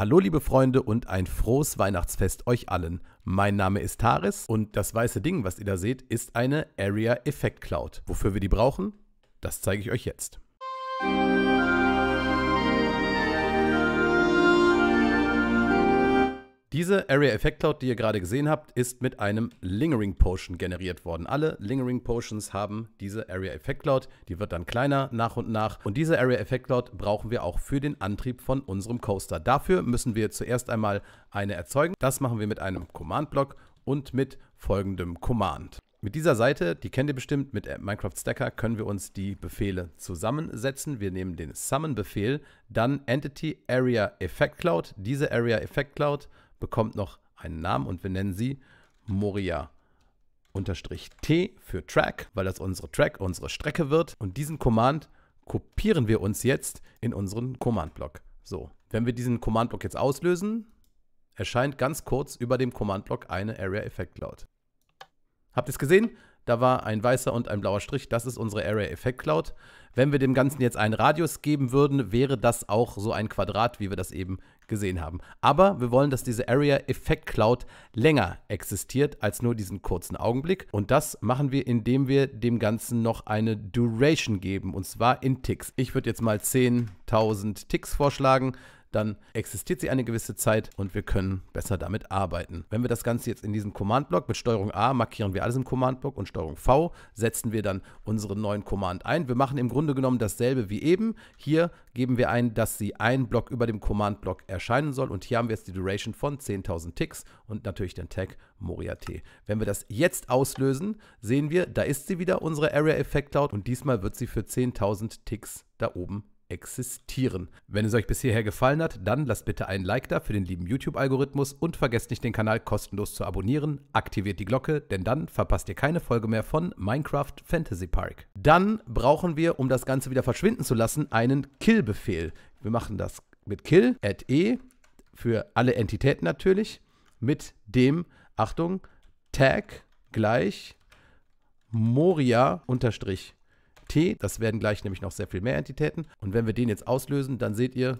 Hallo liebe Freunde und ein frohes Weihnachtsfest euch allen. Mein Name ist Taris und das weiße Ding, was ihr da seht, ist eine Area Effect Cloud. Wofür wir die brauchen, das zeige ich euch jetzt. Musik Diese Area Effect Cloud, die ihr gerade gesehen habt, ist mit einem Lingering Potion generiert worden. Alle Lingering Potions haben diese Area Effect Cloud. Die wird dann kleiner nach und nach. Und diese Area Effect Cloud brauchen wir auch für den Antrieb von unserem Coaster. Dafür müssen wir zuerst einmal eine erzeugen. Das machen wir mit einem Command Block und mit folgendem Command. Mit dieser Seite, die kennt ihr bestimmt, mit Minecraft Stacker können wir uns die Befehle zusammensetzen. Wir nehmen den Summon-Befehl, dann Entity Area Effect Cloud. Diese Area Effect Cloud bekommt noch einen Namen und wir nennen sie Moria. Unterstrich T für Track, weil das unsere Track, unsere Strecke wird. Und diesen Command kopieren wir uns jetzt in unseren Command-Block. So, wenn wir diesen Command-Block jetzt auslösen, erscheint ganz kurz über dem Command-Block eine Area Effect Cloud. Habt ihr es gesehen? Da war ein weißer und ein blauer Strich. Das ist unsere Array Effect Cloud. Wenn wir dem Ganzen jetzt einen Radius geben würden, wäre das auch so ein Quadrat, wie wir das eben gesehen haben. Aber wir wollen, dass diese Area Effect Cloud länger existiert als nur diesen kurzen Augenblick. Und das machen wir, indem wir dem Ganzen noch eine Duration geben, und zwar in Ticks. Ich würde jetzt mal 10.000 Ticks vorschlagen dann existiert sie eine gewisse Zeit und wir können besser damit arbeiten. Wenn wir das Ganze jetzt in diesem Command-Block mit Steuerung A markieren wir alles im Command-Block und Steuerung V setzen wir dann unseren neuen Command ein. Wir machen im Grunde genommen dasselbe wie eben. Hier geben wir ein, dass sie ein Block über dem Command-Block erscheinen soll und hier haben wir jetzt die Duration von 10.000 Ticks und natürlich den Tag Moria T. Wenn wir das jetzt auslösen, sehen wir, da ist sie wieder, unsere Area Effect Cloud und diesmal wird sie für 10.000 Ticks da oben existieren. Wenn es euch bisher gefallen hat, dann lasst bitte einen Like da für den lieben YouTube-Algorithmus und vergesst nicht, den Kanal kostenlos zu abonnieren. Aktiviert die Glocke, denn dann verpasst ihr keine Folge mehr von Minecraft Fantasy Park. Dann brauchen wir, um das Ganze wieder verschwinden zu lassen, einen Kill-Befehl. Wir machen das mit Kill, add E, für alle Entitäten natürlich, mit dem, Achtung, Tag gleich Moria unterstrich T. Das werden gleich nämlich noch sehr viel mehr Entitäten. Und wenn wir den jetzt auslösen, dann seht ihr,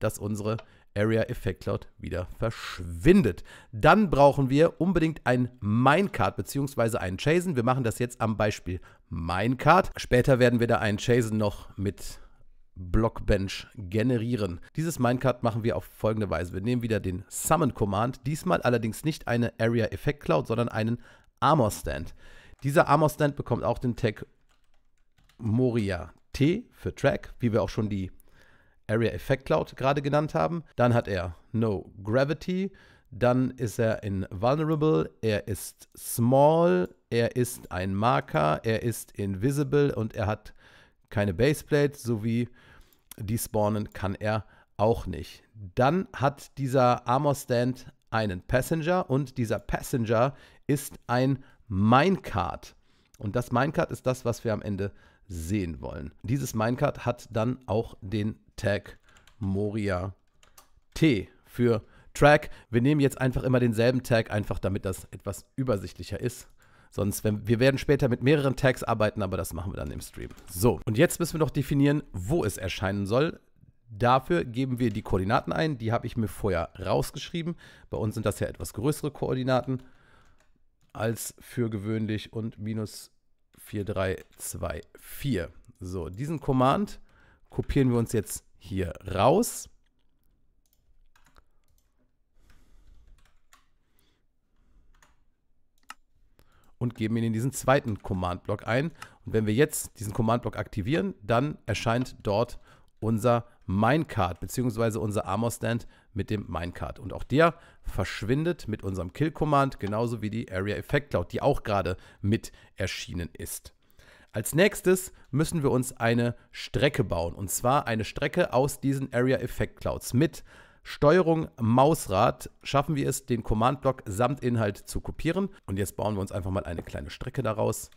dass unsere Area Effect Cloud wieder verschwindet. Dann brauchen wir unbedingt ein Minecart bzw. einen Jason. Wir machen das jetzt am Beispiel Minecart. Später werden wir da einen Jason noch mit Blockbench generieren. Dieses Minecart machen wir auf folgende Weise. Wir nehmen wieder den Summon Command, diesmal allerdings nicht eine Area Effect Cloud, sondern einen Armor Stand. Dieser Armor Stand bekommt auch den Tag Moria T für Track, wie wir auch schon die Area Effect Cloud gerade genannt haben. Dann hat er No Gravity, dann ist er in Vulnerable, er ist Small, er ist ein Marker, er ist Invisible und er hat keine Baseplate sowie die spawnen kann er auch nicht. Dann hat dieser Armor Stand einen Passenger und dieser Passenger ist ein Minecart. Und das Minecart ist das, was wir am Ende sehen wollen. Dieses Minecart hat dann auch den Tag Moria T für Track. Wir nehmen jetzt einfach immer denselben Tag, einfach damit das etwas übersichtlicher ist. Sonst, wenn, wir werden später mit mehreren Tags arbeiten, aber das machen wir dann im Stream. So, und jetzt müssen wir noch definieren, wo es erscheinen soll. Dafür geben wir die Koordinaten ein. Die habe ich mir vorher rausgeschrieben. Bei uns sind das ja etwas größere Koordinaten als für gewöhnlich und minus 4324. So, diesen Command kopieren wir uns jetzt hier raus. Und geben ihn in diesen zweiten Command-Block ein. Und wenn wir jetzt diesen Command-Block aktivieren, dann erscheint dort unser Minecart bzw. unser Armor-Stand mit dem Minecart. Und auch der verschwindet mit unserem Kill-Command, genauso wie die Area Effect Cloud, die auch gerade mit erschienen ist. Als nächstes müssen wir uns eine Strecke bauen. Und zwar eine Strecke aus diesen Area Effect Clouds. Mit Steuerung Mausrad schaffen wir es, den Command-Block samt Inhalt zu kopieren. Und jetzt bauen wir uns einfach mal eine kleine Strecke daraus.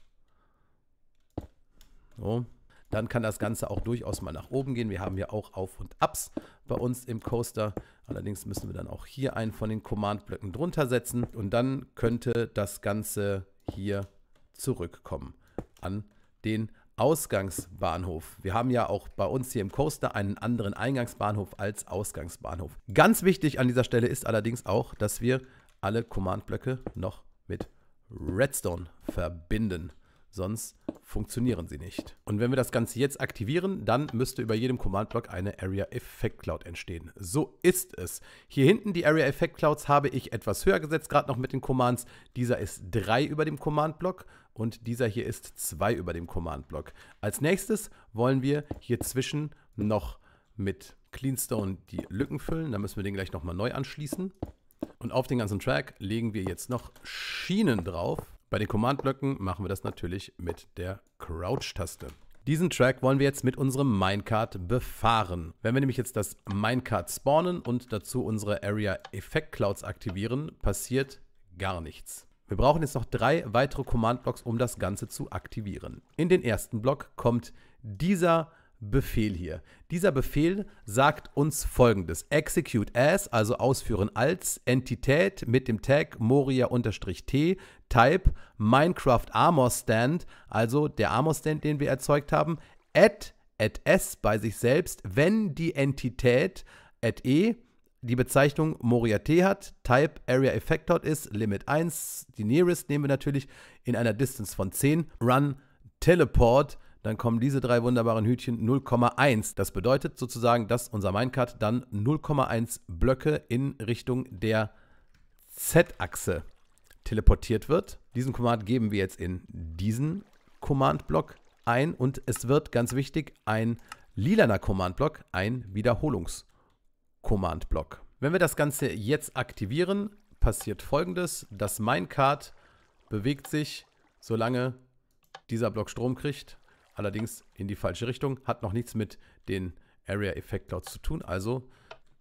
So, dann kann das Ganze auch durchaus mal nach oben gehen. Wir haben ja auch Auf- und Abs bei uns im Coaster. Allerdings müssen wir dann auch hier einen von den Command-Blöcken drunter setzen und dann könnte das Ganze hier zurückkommen an den Ausgangsbahnhof. Wir haben ja auch bei uns hier im Coaster einen anderen Eingangsbahnhof als Ausgangsbahnhof. Ganz wichtig an dieser Stelle ist allerdings auch, dass wir alle Command-Blöcke noch mit Redstone verbinden sonst funktionieren sie nicht. Und wenn wir das Ganze jetzt aktivieren, dann müsste über jedem Command-Block eine Area Effect Cloud entstehen. So ist es. Hier hinten die Area Effect Clouds habe ich etwas höher gesetzt, gerade noch mit den Commands. Dieser ist 3 über dem Command-Block und dieser hier ist 2 über dem Command-Block. Als nächstes wollen wir hier zwischen noch mit Cleanstone die Lücken füllen. Da müssen wir den gleich nochmal neu anschließen. Und auf den ganzen Track legen wir jetzt noch Schienen drauf. Bei den Command-Blöcken machen wir das natürlich mit der Crouch-Taste. Diesen Track wollen wir jetzt mit unserem Minecart befahren. Wenn wir nämlich jetzt das Minecart spawnen und dazu unsere Area Effect Clouds aktivieren, passiert gar nichts. Wir brauchen jetzt noch drei weitere Command Blocks, um das Ganze zu aktivieren. In den ersten Block kommt dieser Befehl hier. Dieser Befehl sagt uns folgendes: Execute as, also ausführen als Entität mit dem Tag Moria-T, Type Minecraft Armor Stand, also der Armor Stand, den wir erzeugt haben, at, at s bei sich selbst, wenn die Entität at e die Bezeichnung Moria T hat, Type Area Effector ist, Limit 1, die Nearest nehmen wir natürlich in einer Distance von 10, Run Teleport dann kommen diese drei wunderbaren Hütchen 0,1. Das bedeutet sozusagen, dass unser Minecart dann 0,1 Blöcke in Richtung der Z-Achse teleportiert wird. Diesen Command geben wir jetzt in diesen Command-Block ein und es wird, ganz wichtig, ein lilaner Command-Block, ein Wiederholungs-Command-Block. Wenn wir das Ganze jetzt aktivieren, passiert folgendes. Das Minecart bewegt sich, solange dieser Block Strom kriegt, allerdings in die falsche Richtung. Hat noch nichts mit den Area Effect Clouds zu tun, also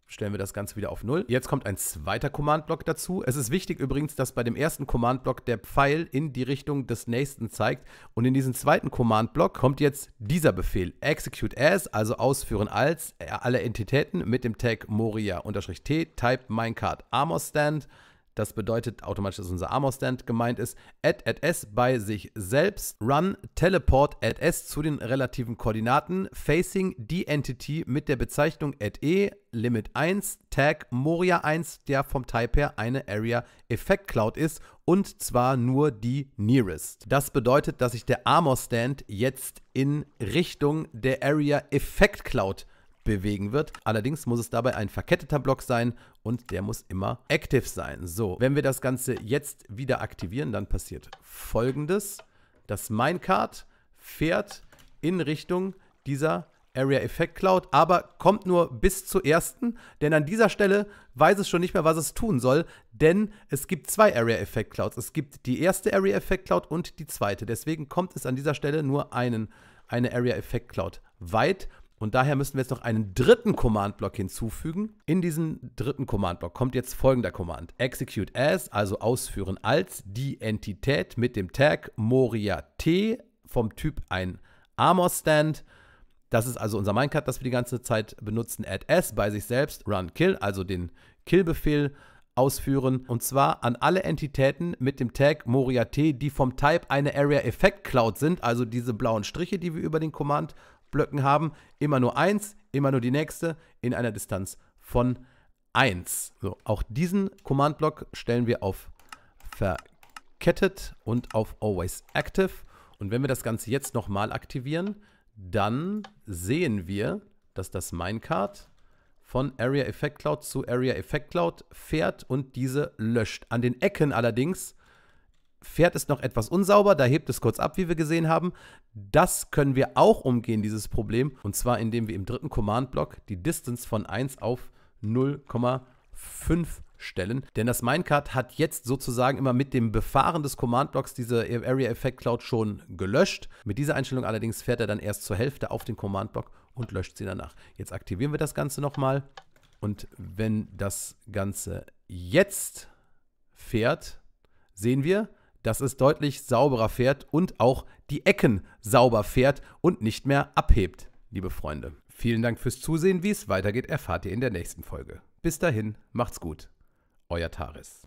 stellen wir das Ganze wieder auf Null. Jetzt kommt ein zweiter Command-Block dazu. Es ist wichtig übrigens, dass bei dem ersten Command-Block der Pfeil in die Richtung des nächsten zeigt. Und in diesen zweiten Command-Block kommt jetzt dieser Befehl. Execute as, also ausführen als äh, alle Entitäten mit dem Tag moria-t, type minecart armor stand das bedeutet automatisch, dass unser Armor-Stand gemeint ist. Add at S bei sich selbst. Run Teleport at S zu den relativen Koordinaten. Facing die Entity mit der Bezeichnung at E. Limit 1. Tag Moria 1, der vom Type her eine Area Effect Cloud ist. Und zwar nur die Nearest. Das bedeutet, dass sich der Armor-Stand jetzt in Richtung der Area Effect Cloud bewegen wird. Allerdings muss es dabei ein verketteter Block sein und der muss immer aktiv sein. So, wenn wir das Ganze jetzt wieder aktivieren, dann passiert folgendes. Das Minecart fährt in Richtung dieser Area Effect Cloud, aber kommt nur bis zur ersten, denn an dieser Stelle weiß es schon nicht mehr, was es tun soll, denn es gibt zwei Area Effect Clouds. Es gibt die erste Area Effect Cloud und die zweite. Deswegen kommt es an dieser Stelle nur einen, eine Area Effect Cloud weit und daher müssen wir jetzt noch einen dritten Command-Block hinzufügen. In diesen dritten Command-Block kommt jetzt folgender Command. Execute as, also ausführen als die Entität mit dem Tag Moria T vom Typ ein Armor-Stand. Das ist also unser Minecart, das wir die ganze Zeit benutzen. Add S bei sich selbst, run kill, also den Kill-Befehl ausführen. Und zwar an alle Entitäten mit dem Tag Moria T, die vom Type eine Area Effect Cloud sind, also diese blauen Striche, die wir über den Command Blöcken haben. Immer nur eins, immer nur die nächste in einer Distanz von 1. So, auch diesen Command-Block stellen wir auf verkettet und auf always active. Und wenn wir das Ganze jetzt nochmal aktivieren, dann sehen wir, dass das Minecart von Area Effect Cloud zu Area Effect Cloud fährt und diese löscht. An den Ecken allerdings Pferd ist noch etwas unsauber, da hebt es kurz ab, wie wir gesehen haben. Das können wir auch umgehen, dieses Problem. Und zwar, indem wir im dritten Command-Block die Distance von 1 auf 0,5 stellen. Denn das Minecart hat jetzt sozusagen immer mit dem Befahren des Command-Blocks diese Area Effect Cloud schon gelöscht. Mit dieser Einstellung allerdings fährt er dann erst zur Hälfte auf den Command-Block und löscht sie danach. Jetzt aktivieren wir das Ganze nochmal. Und wenn das Ganze jetzt fährt, sehen wir, dass es deutlich sauberer fährt und auch die Ecken sauber fährt und nicht mehr abhebt, liebe Freunde. Vielen Dank fürs Zusehen. Wie es weitergeht, erfahrt ihr in der nächsten Folge. Bis dahin, macht's gut. Euer Taris.